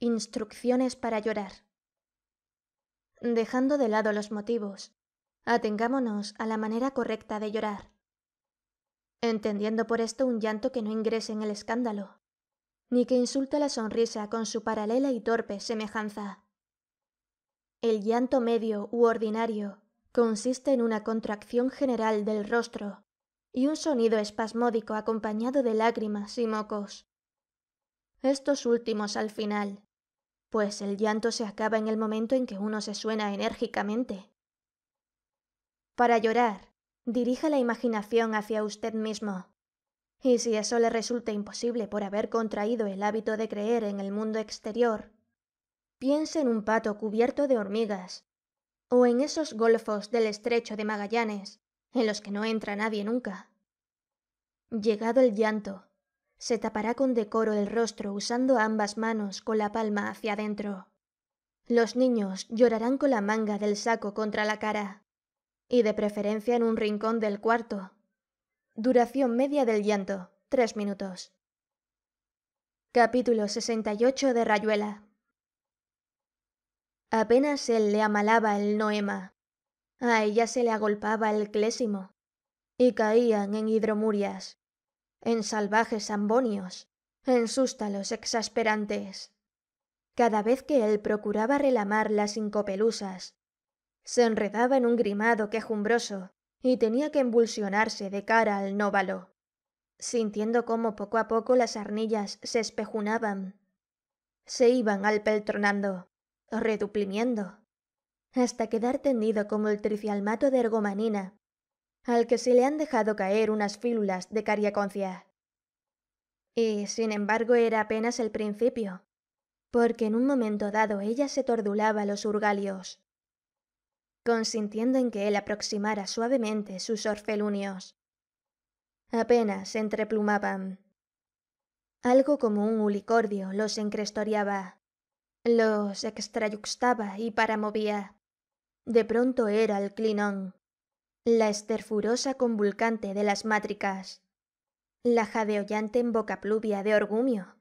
Instrucciones para llorar. Dejando de lado los motivos, atengámonos a la manera correcta de llorar. Entendiendo por esto un llanto que no ingrese en el escándalo, ni que insulte la sonrisa con su paralela y torpe semejanza. El llanto medio u ordinario consiste en una contracción general del rostro y un sonido espasmódico acompañado de lágrimas y mocos. Estos últimos al final pues el llanto se acaba en el momento en que uno se suena enérgicamente. Para llorar, dirija la imaginación hacia usted mismo. Y si eso le resulta imposible por haber contraído el hábito de creer en el mundo exterior, piense en un pato cubierto de hormigas, o en esos golfos del estrecho de Magallanes, en los que no entra nadie nunca. Llegado el llanto, se tapará con decoro el rostro usando ambas manos con la palma hacia adentro. Los niños llorarán con la manga del saco contra la cara, y de preferencia en un rincón del cuarto. Duración media del llanto, tres minutos. Capítulo 68 de Rayuela. Apenas él le amalaba el noema. A ella se le agolpaba el clésimo, y caían en hidromurias, en salvajes ambonios, en sustalos exasperantes. Cada vez que él procuraba relamar las incopelusas, se enredaba en un grimado quejumbroso y tenía que embulsionarse de cara al nóvalo, sintiendo cómo poco a poco las arnillas se espejunaban, se iban alpeltronando, reduplimiendo, hasta quedar tendido como el tricialmato de ergomanina al que se le han dejado caer unas fílulas de cariaconcia. Y, sin embargo, era apenas el principio, porque en un momento dado ella se tordulaba los urgalios, consintiendo en que él aproximara suavemente sus orfelunios. Apenas se entreplumaban. Algo como un ulicordio los encrestoreaba, los extrayuxtaba y paramovía. De pronto era el clinón la esterfurosa convulcante de las mátricas, la jadeollante en boca pluvia de orgumio,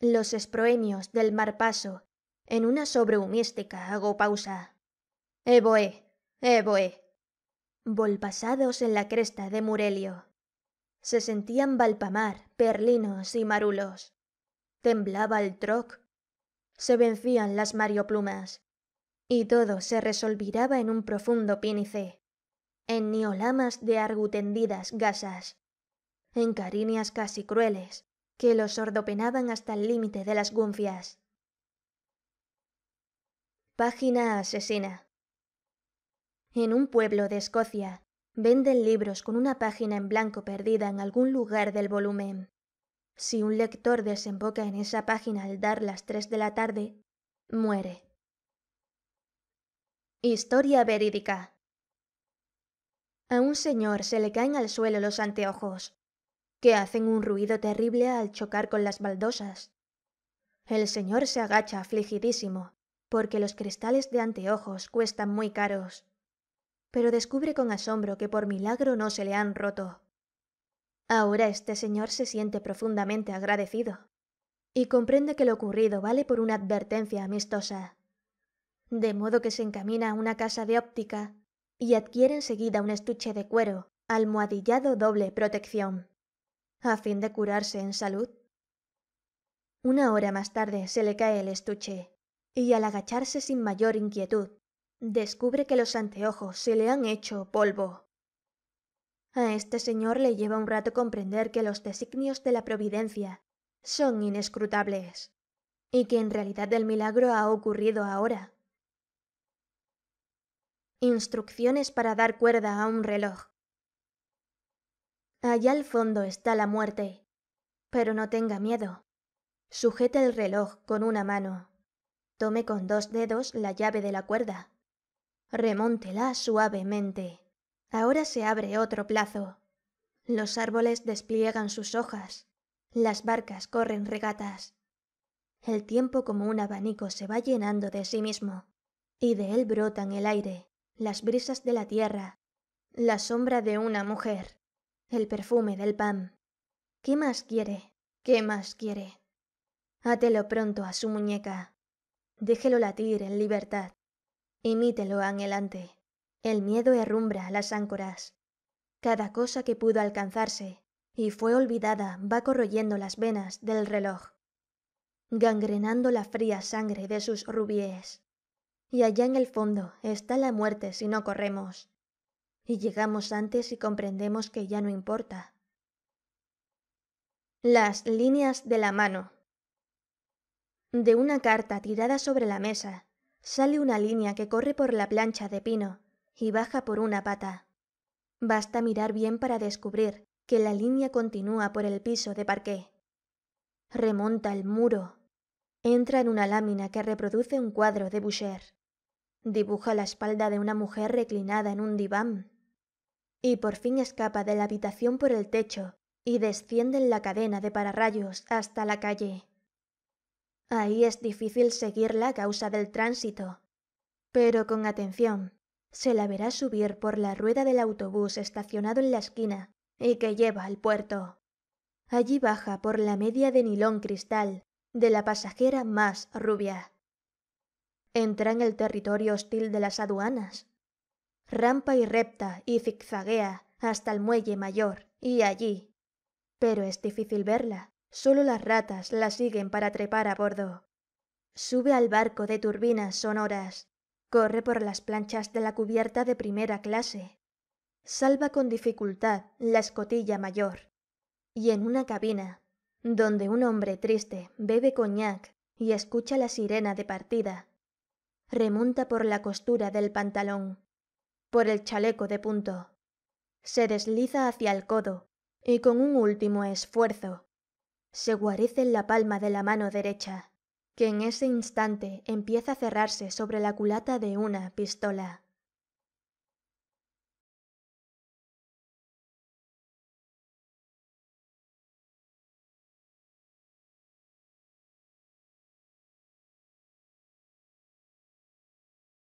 los esproemios del mar paso en una sobrehumística pausa, ¡Eboe, ¡Eh, eboe! ¡Eh, Volpasados en la cresta de Murelio. Se sentían balpamar, perlinos y marulos. Temblaba el troc. Se vencían las marioplumas. Y todo se resolviraba en un profundo pínice, en niolamas de argutendidas gasas, en cariñas casi crueles, que los sordopenaban hasta el límite de las gunfias. Página asesina. En un pueblo de Escocia, venden libros con una página en blanco perdida en algún lugar del volumen. Si un lector desemboca en esa página al dar las tres de la tarde, muere. Historia verídica. A un señor se le caen al suelo los anteojos, que hacen un ruido terrible al chocar con las baldosas. El señor se agacha afligidísimo, porque los cristales de anteojos cuestan muy caros, pero descubre con asombro que por milagro no se le han roto. Ahora este señor se siente profundamente agradecido y comprende que lo ocurrido vale por una advertencia amistosa. De modo que se encamina a una casa de óptica y adquiere enseguida un estuche de cuero, almohadillado doble protección, a fin de curarse en salud. Una hora más tarde se le cae el estuche, y al agacharse sin mayor inquietud, descubre que los anteojos se le han hecho polvo. A este señor le lleva un rato comprender que los designios de la providencia son inescrutables, y que en realidad el milagro ha ocurrido ahora, Instrucciones para dar cuerda a un reloj. Allá al fondo está la muerte, pero no tenga miedo. Sujete el reloj con una mano. Tome con dos dedos la llave de la cuerda. Remóntela suavemente. Ahora se abre otro plazo. Los árboles despliegan sus hojas. Las barcas corren regatas. El tiempo como un abanico se va llenando de sí mismo, y de él brotan el aire, las brisas de la tierra, la sombra de una mujer, el perfume del pan. ¿Qué más quiere? ¿Qué más quiere? Hátelo pronto a su muñeca. Déjelo latir en libertad. Imítelo anhelante. El miedo herrumbra las áncoras. Cada cosa que pudo alcanzarse y fue olvidada va corroyendo las venas del reloj, gangrenando la fría sangre de sus rubíes y allá en el fondo está la muerte si no corremos. Y llegamos antes y comprendemos que ya no importa. Las líneas de la mano. De una carta tirada sobre la mesa, sale una línea que corre por la plancha de pino y baja por una pata. Basta mirar bien para descubrir que la línea continúa por el piso de parqué. Remonta el muro entra en una lámina que reproduce un cuadro de Boucher. Dibuja la espalda de una mujer reclinada en un diván. Y por fin escapa de la habitación por el techo y desciende en la cadena de pararrayos hasta la calle. Ahí es difícil seguir la causa del tránsito, pero con atención se la verá subir por la rueda del autobús estacionado en la esquina y que lleva al puerto. Allí baja por la media de nilón cristal de la pasajera más rubia. Entra en el territorio hostil de las aduanas. Rampa y repta y zigzaguea hasta el muelle mayor y allí. Pero es difícil verla. Solo las ratas la siguen para trepar a bordo. Sube al barco de turbinas sonoras. Corre por las planchas de la cubierta de primera clase. Salva con dificultad la escotilla mayor. Y en una cabina donde un hombre triste bebe coñac y escucha la sirena de partida. Remonta por la costura del pantalón, por el chaleco de punto. Se desliza hacia el codo y con un último esfuerzo se guarece en la palma de la mano derecha, que en ese instante empieza a cerrarse sobre la culata de una pistola.